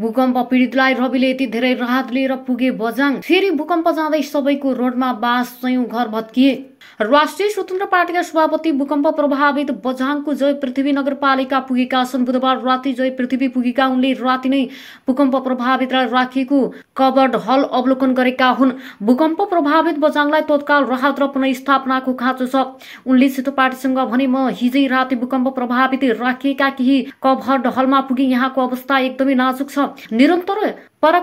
भूकम्प पीडितलाई रविले यति धेरै राहत लिएर पुगे बजाङ फेरि भूकम्प जाँदै सबैको रोडमा बास चयौँ घर भत्किए राष्ट्रिय स्वतन्त्र पार्टीका सभापति भूकम्प प्रभावित बझाङको जय पृथ्वी नगरपालिका पुगेका छन् बुधबार राति जय पृथ्वी पुगेका उनले राति नै भूकम्प प्रभावित राखिएको कबर्ड हल अवलोकन गरेका हुन् भूकम्प प्रभावित बझाङलाई तत्काल राहत र पुनस्थापनाको खाँचो छ उनले सेतो पार्टीसँग भने म हिजै राति भूकम्प प्रभावित राखिएका केही कबर्ड हलमा पुगे यहाँको अवस्था एकदमै नाजुक छ निरन्तर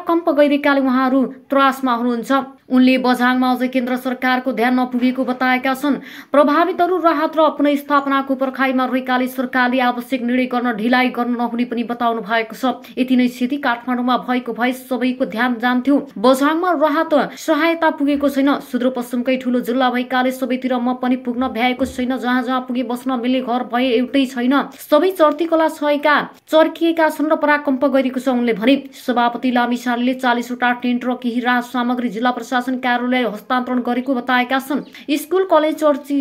कम्प गैरेकाले उहाँहरू त्रासमा हुनुहुन्छ उनले बझाङमा अझै केन्द्र सरकारको ध्यान नपुगेको बताएका छन् प्रभावितहरू राहत र पुनस्थापनाको पर्खाइमा रहेकाले सरकारले आवश्यक निर्णय गर्न ढिलाइ गर्न नहुने पनि बताउनु भएको छ यति नै स्थिति काठमाडौँमा भएको भए सबैको ध्यान जान्थ्यो बझाङमा राहत सहायता पुगेको छैन सुदूरपश्चिमकै ठुलो जिल्ला भएकाले सबैतिर म पनि पुग्न भ्याएको छैन जहाँ जहाँ पुगे बस्न मिल्ने घर भए एउटै छैन सबै चर्ती कला छएका चर्किएका छन् र पराकम्प गरेको छ उनले भने सभापति लामी कमिसनरले चालिसवटा टेन्ट र केही राहत सामग्री जिल्ला प्रशासन कार्यालय हस्तान्तरण गरेको बताएका छन् स्कुल कलेज चर्ची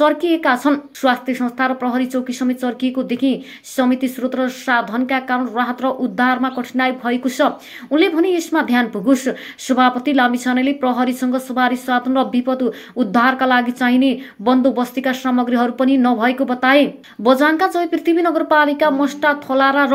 चर्किएका छन् स्वास्थ्य संस्था र प्रहरी चौकी समेत चर्किएको देखि समिति स्रोत र साधनका कारण राहत र उद्धारमा कठिनाई भएको छ उनले भने यसमा ध्यान पुगोस् सभापति लामिछानेले प्रहरीसँग सवारी साधन र विपद उद्धारका लागि चाहिने बन्दोबस्तीका सामग्रीहरू पनि नभएको बताए बजाङका जय पृथ्वी नगरपालिका मस्टा थलारा र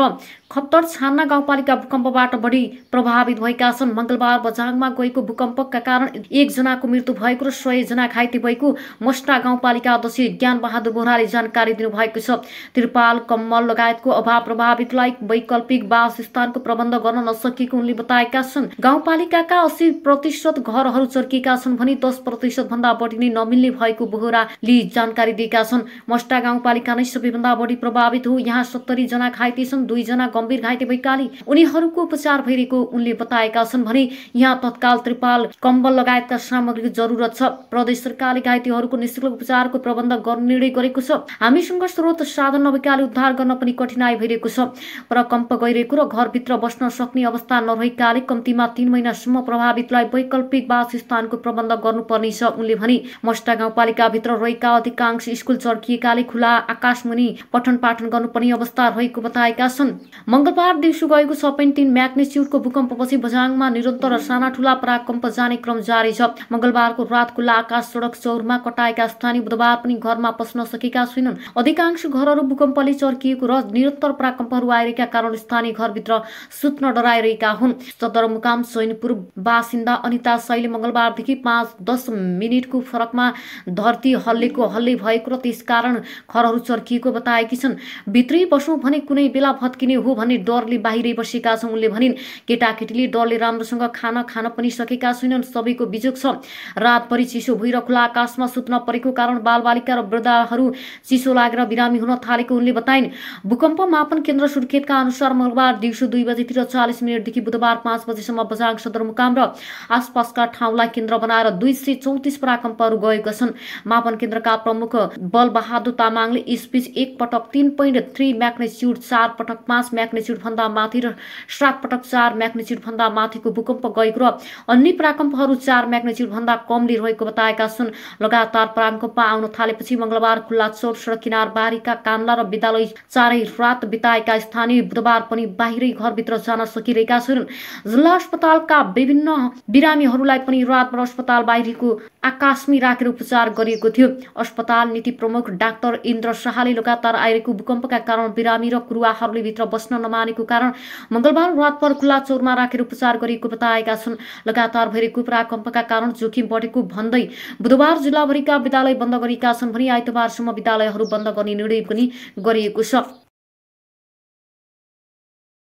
खत्तर छान्ना गाउँपालिका भूकम्पबाट बढी प्रभावित भएका छन् मङ्गलबार बझाङमा गएको भूकम्पका कारण एकजनाको मृत्यु भएको र सय जना घाइते भएको मस्टा गाउँपालिका अध्यक्ष ज्ञान बहादुर बोहराले जानकारी दिनुभएको छ त्रिपाल कम्मल लगायतको अभाव प्रभावितलाई वैकल्पिक स्थानको प्रबन्ध गर्न नसकेको उनले बताएका छन् गाउँपालिकाका अस्सी प्रतिशत घरहरू चर्किएका छन् भने दस प्रतिशत भन्दा बढी नै नमिल्ने भएको बोहराले जानकारी दिएका छन् मस्टा गाउँपालिका नै सबैभन्दा बढी प्रभावित हो यहाँ सत्तरी जना घाइते छन् दुईजना गम्भीर घाइते भएकाले उनीहरूको उपचार भइरहेको उनले बताएका छन् भने यहाँ तत्काल त्रिपाल कम्बल लगायतका सामग्रीको जरुरत छ प्रदेश सरकारले घाइतेहरूको निशुल्क उपचारको प्रबन्ध गर्ने निर्णय गरेको छ हामीसँग स्रोत साधन नभएकाले उद्धार गर्न पनि कठिनाई भइरहेको छ प्रकम्प गइरहेको र घरभित्र बस्न सक्ने अवस्था नरहेकाले कम्तीमा तीन महिनासम्म प्रभावितलाई वैकल्पिक वासस्थानको प्रबन्ध गर्नुपर्नेछ उनले भने मस्टा गाउँपालिकाभित्र रहेका अधिकांश स्कुल चर्किएकाले खुला आकाशमुनि पठन पाठन गर्नुपर्ने अवस्था रहेको बताएका छन् मङ्गलबार दिउँसो गएको छ पोइन्ट तिन म्याग्नेच्युडको भूकम्पपछि बझाङमा निरन्तर साना ठुला पराकम्प जाने क्रम जारी छ मङ्गलबारको रात खुल्ला आकाश सडक चौरमा कटाएका स्थानीय बुधबार पनि घरमा पस्न सकेका छैनन् अधिकांश घरहरू भूकम्पले चर्किएको र निरन्तर पराकम्पहरू आइरहेका कारण स्थानीय घरभित्र सुत्न डराइरहेका हुन् सदरमुकाम सैनपुर बासिन्दा अनिता शैली मङ्गलबारदेखि पाँच दस मिनटको फरकमा धरती हल्लेको हल्ले भएको र त्यसकारण घरहरू चर्किएको बताएकी छन् भित्रै बस्नु भने कुनै बेला भत्किने हो हो भन्ने डरले बाहिरै बसेका छौँ उनले भनिन् केटाकेटीले डरले राम्रोसँग खान खान पनि सकेका छैनन् सबैको बिजोग छ रातभरि चिसो भएर खुला आकाशमा सुत्न परेको कारण बालबालिका र वृद्धाहरू चिसो लागेर बिरामी हुन थालेको उनले बताइन् भूकम्प मापन केन्द्र सुर्खेतका अनुसार मङ्गलबार दिउँसो दुई बजेतिर चालिस मिनटदेखि बुधबार पाँच बजेसम्म बजाङ सदरमुकाम र आसपासका ठाउँलाई केन्द्र बनाएर दुई सय चौतिस पराकम्पहरू गएका छन् मापन केन्द्रका प्रमुख बलबहादुर तामाङले स्पिच एक पटक तिन पोइन्ट थ्री म्याग्नेच्युड चार पटक पाँच म्याग्नेच्युडभन्दा माथि र सातपटक चार म्याग्नेच्युडभन्दा माथिको भूकम्प गएको र अन्य प्राकम्पहरू चार म्याग्नेच्युडभन्दा कमले रहेको बताएका छन् लगातार प्राकम्प आउन थालेपछि मङ्गलबार खुल्ला चोट सडक किनार बारीका कान्ला र विद्यालय चारै रात बिताएका स्थानीय बुधबार पनि बाहिरै घरभित्र जान सकिरहेका छन् जिल्ला अस्पतालका विभिन्न बिरामीहरूलाई पनि रातभर अस्पताल बाहिरको आकाशमी राखेर उपचार गरिएको थियो अस्पताल नीति प्रमुख डाक्टर इन्द्र शाहले लगातार आइरहेको भूकम्पका कारण बिरामी र कुरुवाहरूले भित्र बस्न बस्न नमानेको कारण मङ्गलबार रातभर खुल्ला चौरमा राखेर उपचार गरिएको बताएका छन् लगातार भइरहेको प्राकम्पका कारण जोखिम बढेको भन्दै बुधबार जिल्लाभरिका विद्यालय बन्द गरेका छन् भने आइतबारसम्म विद्यालयहरू बन्द गर्ने निर्णय पनि गरिएको छ